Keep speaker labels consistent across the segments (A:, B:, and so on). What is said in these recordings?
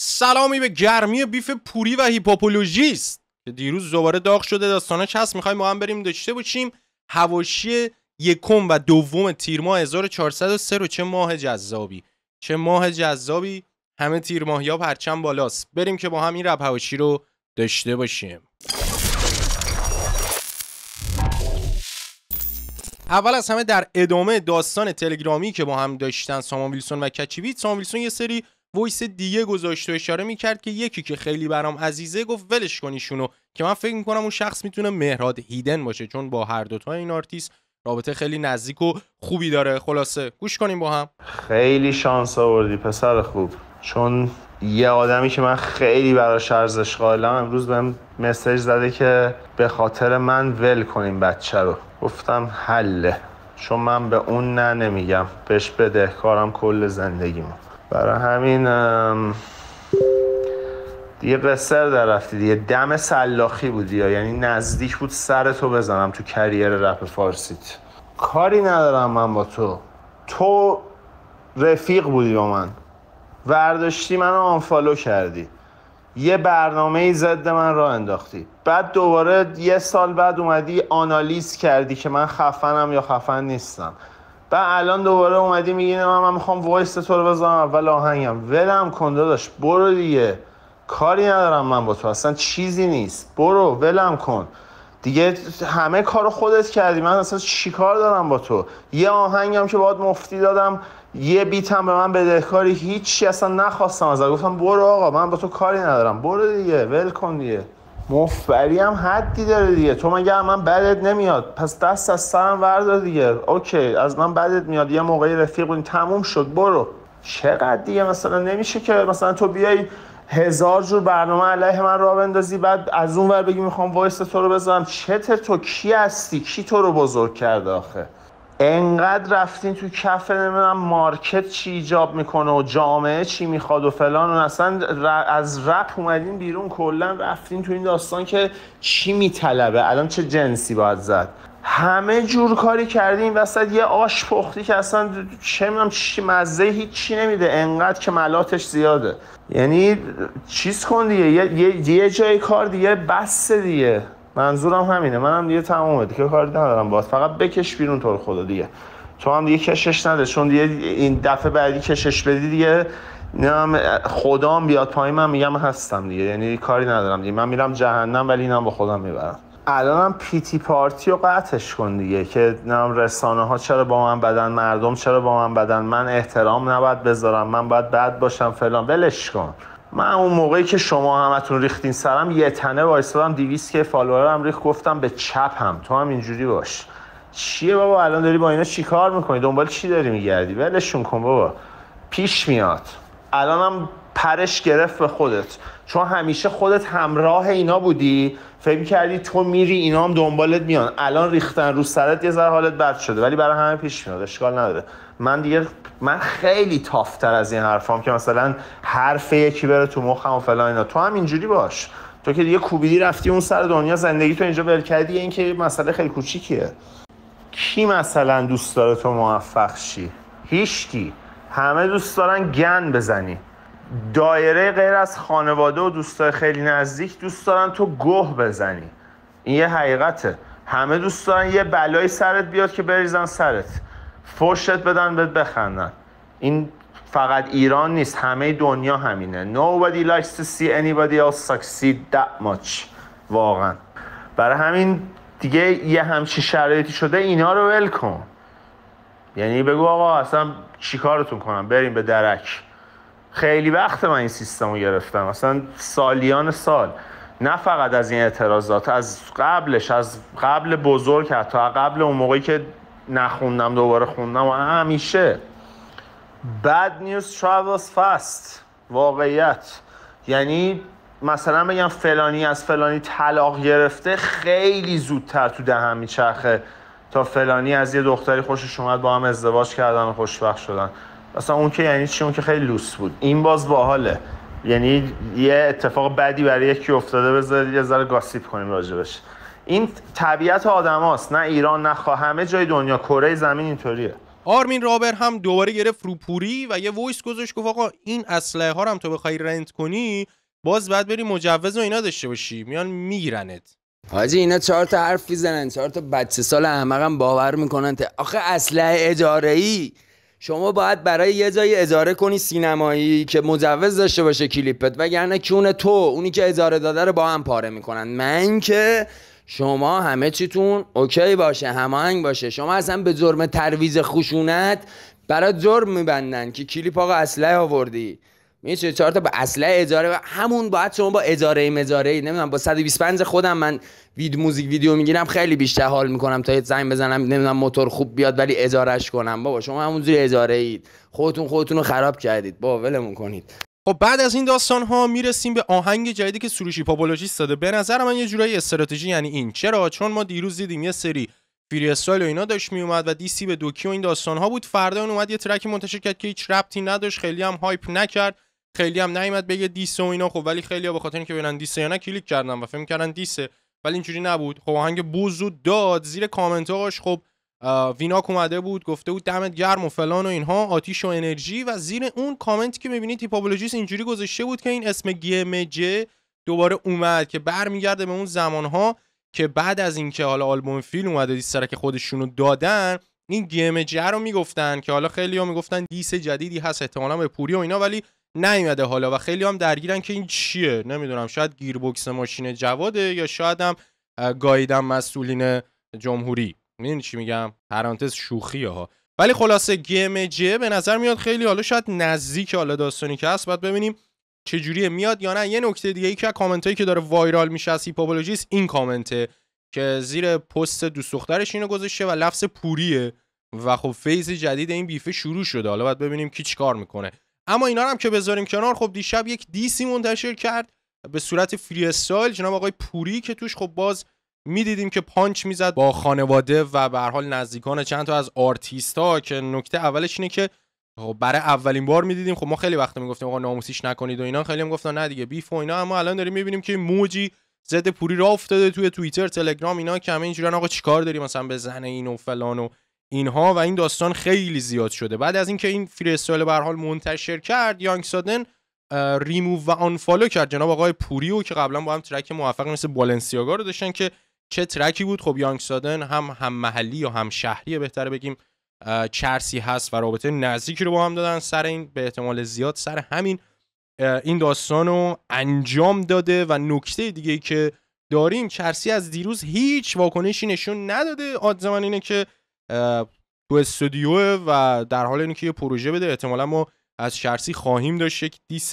A: سلامی به گرمی بیف پوری و هیپوپولوژیست که دیروز دوباره داغ شده داستانش هست میخوایم با هم بریم داشته باشیم هواشی یکم و دوم تیر ماه 1403 رو چه ماه جذابی چه ماه جذابی همه تیر یا پرچم بالاست بریم که با هم این رب هواشی رو داشته باشیم اول از همه در ادامه داستان تلگرامی که با هم داشتن سامان ویلسون و کچیویت سامان ویلسون یه سری ویس دیگه گذاشت و اشاره میکرد که یکی که خیلی برام عزیزه گفت ولش کنیشونو که من فکر میکنم اون شخص میتونه مهراد هیدن باشه چون با هر دوتا این آرتیست رابطه خیلی نزدیک و خوبی داره خلاصه گوش کنیم با هم
B: خیلی شانس آوردی پسر خوب چون یه آدمی که من خیلی براش ارزش قائلم امروز بهم مسیج زده که به خاطر من ول کنیم بچه رو گفتم حله چون من به اون نه نمیگم بهش بدهکارم کل زندگیمو برای همین دیگه قصر در رفتی یه دم سلاخی بودی یعنی نزدیک بود سر تو بزنم تو کریر رپ فارسیت کاری ندارم من با تو تو رفیق بودی با من ورداشتی من آنفالو کردی یه برنامه ای ضد من را انداختی بعد دوباره یه سال بعد اومدی آنالیز کردی که من خفنم یا خفن نیستم و الان دوباره اومدی میگی من, من میخوام وایس تو رو بزنم اول آهنگم ولم کن داداش برو دیگه کاری ندارم من با تو اصلا چیزی نیست برو ولم کن دیگه همه کار خودت کردی من اصلا چیکار دارم با تو یه آهنگم که باید مفتی دادم یه بیتم به من بدهکاری هیچی اصلا نخواستم از گفتم برو آقا من با تو کاری ندارم برو دیگه ول کن دیگه مفبری هم حدی داره دیگه تو مگه من بدت نمیاد پس دست از سرم وردار دیگه اوکی از من بدت میاد یه موقعی رفیق بودیم تموم شد برو چقدر دیگه مثلا نمیشه که مثلا تو بیای هزار جور برنامه علیه من را بندازی بعد از اون ور بگی میخوام وایس تو رو بزنم چته تو کی هستی کی تو رو بزرگ کرده آخه انقدر رفتین تو کف نمیدونم مارکت چی ایجاب میکنه و جامعه چی میخواد و فلان و اصلا از رپ اومدین بیرون کلا رفتین تو این داستان که چی میطلبه الان چه جنسی باید زد همه جور کاری کردیم وسط یه آش پختی که اصلا چه میدونم چی مزه هیچی نمیده انقدر که ملاتش زیاده یعنی چیز کن دیگه یه, یه جای کار دیگه بس دیگه منظورم همینه منم هم دیگه تمومه دیگه کاری ندارم باز فقط بکش بیرون تو خدا دیگه تو هم دیگه کشش نده چون دیگه این دفعه بعدی کشش بدی دیگه نم هم بیاد پایین من میگم هستم دیگه یعنی کاری ندارم دیگه من میرم جهنم ولی اینم با خودم میبرم الانم پیتی پارتی رو قطعش کن دیگه که نم رسانه ها چرا با من بدن مردم چرا با من بدن من احترام نباید بذارم من باید بد باشم فلان ولش کن من اون موقعی که شما همتون ریختین سرم یه تنه وایسادم 200 که فالوورم ریخت گفتم به چپ هم تو هم اینجوری باش چیه بابا الان داری با اینا چیکار میکنی دنبال چی داری میگردی ولشون کن بابا پیش میاد الانم پرش گرفت به خودت چون همیشه خودت همراه اینا بودی فکر کردی تو میری اینا هم دنبالت میان الان ریختن رو سرت یه ذره حالت بد شده ولی برای همه پیش میاد اشکال نداره من دیگه من خیلی تافتر از این حرفام که مثلا حرف یکی بره تو مخم و فلان اینا تو هم اینجوری باش تو که دیگه کوبیدی رفتی اون سر دنیا زندگی تو اینجا ول کردی اینکه که مسئله خیلی کوچیکیه کی مثلا دوست داره تو موفق شی هیچکی همه دوست دارن گن بزنی دایره غیر از خانواده و دوستای خیلی نزدیک دوست دارن تو گوه بزنی این یه حقیقته همه دوست دارن یه بلایی سرت بیاد که بریزن سرت فرشت بدن بهت بخندن این فقط ایران نیست همه دنیا همینه Nobody likes to see anybody else succeed that much واقعا برای همین دیگه یه همچی شرایطی شده اینا رو ول کن یعنی بگو آقا اصلا چیکارتون کنم بریم به درک خیلی وقت من این سیستم رو گرفتم اصلا سالیان سال نه فقط از این اعتراضات از قبلش از قبل بزرگ حتی قبل اون موقعی که نخوندم دوباره خوندم و همیشه Bad news travels fast واقعیت یعنی مثلا بگم فلانی از فلانی طلاق گرفته خیلی زودتر تو دهم میچرخه تا فلانی از یه دختری خوشش اومد با هم ازدواج کردن و خوشبخت شدن اصلا اون که یعنی چی اون که خیلی لوس بود این باز باحاله یعنی یه اتفاق بدی برای یکی افتاده بذار یه ذره گاسیپ کنیم راجبش این
A: طبیعت آدماست نه ایران نه خواه. همه جای دنیا کره زمین اینطوریه آرمین رابر هم دوباره گرفت روپوری و یه وایس گذاشت گفت آقا این اسلحه ها هم تو بخوای رنت کنی باز بعد بری مجوز و اینا داشته باشی میان میگیرنت
B: حاجی اینا چهار تا حرف میزنن چهار تا بچه سال احمقم باور میکنن آخه اسلحه اجاره ای شما باید برای یه جایی اجاره کنی سینمایی که مجوز داشته باشه کلیپت وگرنه کیون تو اونی که اجاره داده رو با هم پاره میکنن من که شما همه چیتون اوکی باشه هماهنگ باشه شما اصلا به جرم ترویز خشونت برای جرم میبندن که کلیپ آقا اسلحه آوردی میشه چهار تا با اصله اجاره و همون باید شما با اجاره مزاره نمیدونم با 125 خودم من وید موزیک ویدیو میگیرم خیلی بیشتر حال میکنم تا یه زنگ بزنم نمیدونم موتور خوب بیاد ولی اجارش کنم بابا شما همون زیر اجاره اید خودتون خودتون رو خراب کردید باولمون ولمون کنید
A: خب بعد از این داستان ها میرسیم به آهنگ جدیدی که سروشی پاپولوژیست داده به نظر من یه جورایی استراتژی یعنی این چرا چون ما دیروز دیدیم یه سری فری استایل و اینا داشت میومد و دیسی به دوکی و این داستان ها بود فردا اون اومد یه ترک منتشر کرد که هیچ ربطی نداشت خیلی هم هایپ نکرد خیلی هم نیومد بگه دیسه و اینا خب ولی خیلی ها به خاطر اینکه ببینن دیسه یا نه کلیک کردن و فهم کردن دیسه ولی اینجوری نبود خب آهنگ بوزو داد زیر کامنتاش خب ویناک اومده بود گفته بود دمت گرم و فلان و اینها آتیش و انرژی و زیر اون کامنت که میبینی تیپابولوژیست اینجوری گذاشته بود که این اسم گیمجه دوباره اومد که برمیگرده به اون زمانها که بعد از اینکه حالا آلبوم فیلم اومده که خودشونو دادن این گیمجه رو میگفتن که حالا خیلی ها میگفتن دیس جدیدی هست احتمالا به پوری و اینا ولی نیومده حالا و خیلی هم درگیرن که این چیه نمیدونم شاید گیربکس ماشین جواده یا شاید هم گایدم مسئولین جمهوری میدونی چی میگم پرانتز شوخی ها ولی خلاصه گیم جه به نظر میاد خیلی حالا شاید نزدیک حالا داستانی که هست باید ببینیم چجوریه میاد یا نه یه نکته دیگه ای که کامنت هایی که داره وایرال میشه از هیپوپولوژیست این کامنته که زیر پست دوست دخترش اینو گذاشته و لفظ پوریه و خب فیز جدید این بیفه شروع شده حالا باید ببینیم کی چیکار میکنه اما اینا هم که بذاریم کنار خب دیشب یک دیسی منتشر کرد به صورت فری استایل جناب آقای پوری که توش خب باز میدیدیم که پانچ میزد با خانواده و به حال نزدیکان چند تا از آرتیستا که نکته اولش اینه که خب برای اولین بار میدیدیم خب ما خیلی وقت میگفتیم آقا ناموسیش نکنید و اینا خیلی هم گفتن نه دیگه بیف و اینا اما الان داریم میبینیم که موجی زد پوری را افتاده توی توییتر تلگرام اینا که همه آقا چیکار داریم مثلا به زن این فلان و اینها و این داستان خیلی زیاد شده بعد از اینکه این, این فری حال منتشر کرد یانگ سادن ریموو و آنفالو کرد جناب آقای پوریو که قبلا با هم ترک موفق مثل بالنسیاگا رو داشتن که چه ترکی بود خب یانگ سادن هم هم محلی و هم شهری بهتر بگیم چرسی هست و رابطه نزدیکی رو با هم دادن سر این به احتمال زیاد سر همین این داستان رو انجام داده و نکته دیگه که داریم چرسی از دیروز هیچ واکنشی نشون نداده آدزمن اینه که تو استودیو و در حال اینکه که یه پروژه بده احتمالا ما از شرسی خواهیم داشت یک دیس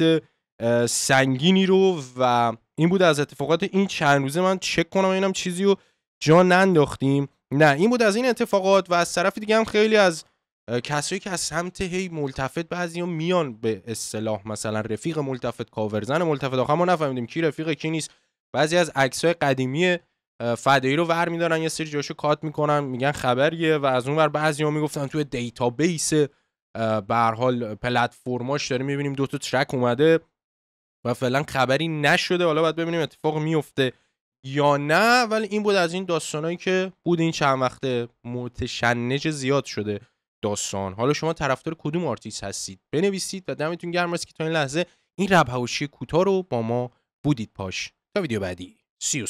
A: سنگینی رو و این بود از اتفاقات این چند روزه من چک کنم اینم چیزی رو جا ننداختیم نه این بود از این اتفاقات و از طرف دیگه هم خیلی از کسایی که از سمت هی ملتفت بعضی هم میان به اصطلاح مثلا رفیق ملتفت کاورزن ملتفت آخر ما نفهمیدیم کی رفیق کی نیست بعضی از های قدیمی فدایی رو ور میدارن یه سری جاشو کات میکنن میگن خبریه و از اون ور ها میگفتن توی دیتابیس به حال پلتفرماش داره میبینیم دو ترک اومده و فعلا خبری نشده حالا باید ببینیم اتفاق میفته یا نه ولی این بود از این داستانهایی که بود این چند وقته متشنج زیاد شده داستان حالا شما طرفدار کدوم آرتیست هستید بنویسید و دمتون گرم است که تا این لحظه این کوتاه رو با ما بودید پاش تا ویدیو بعدی سی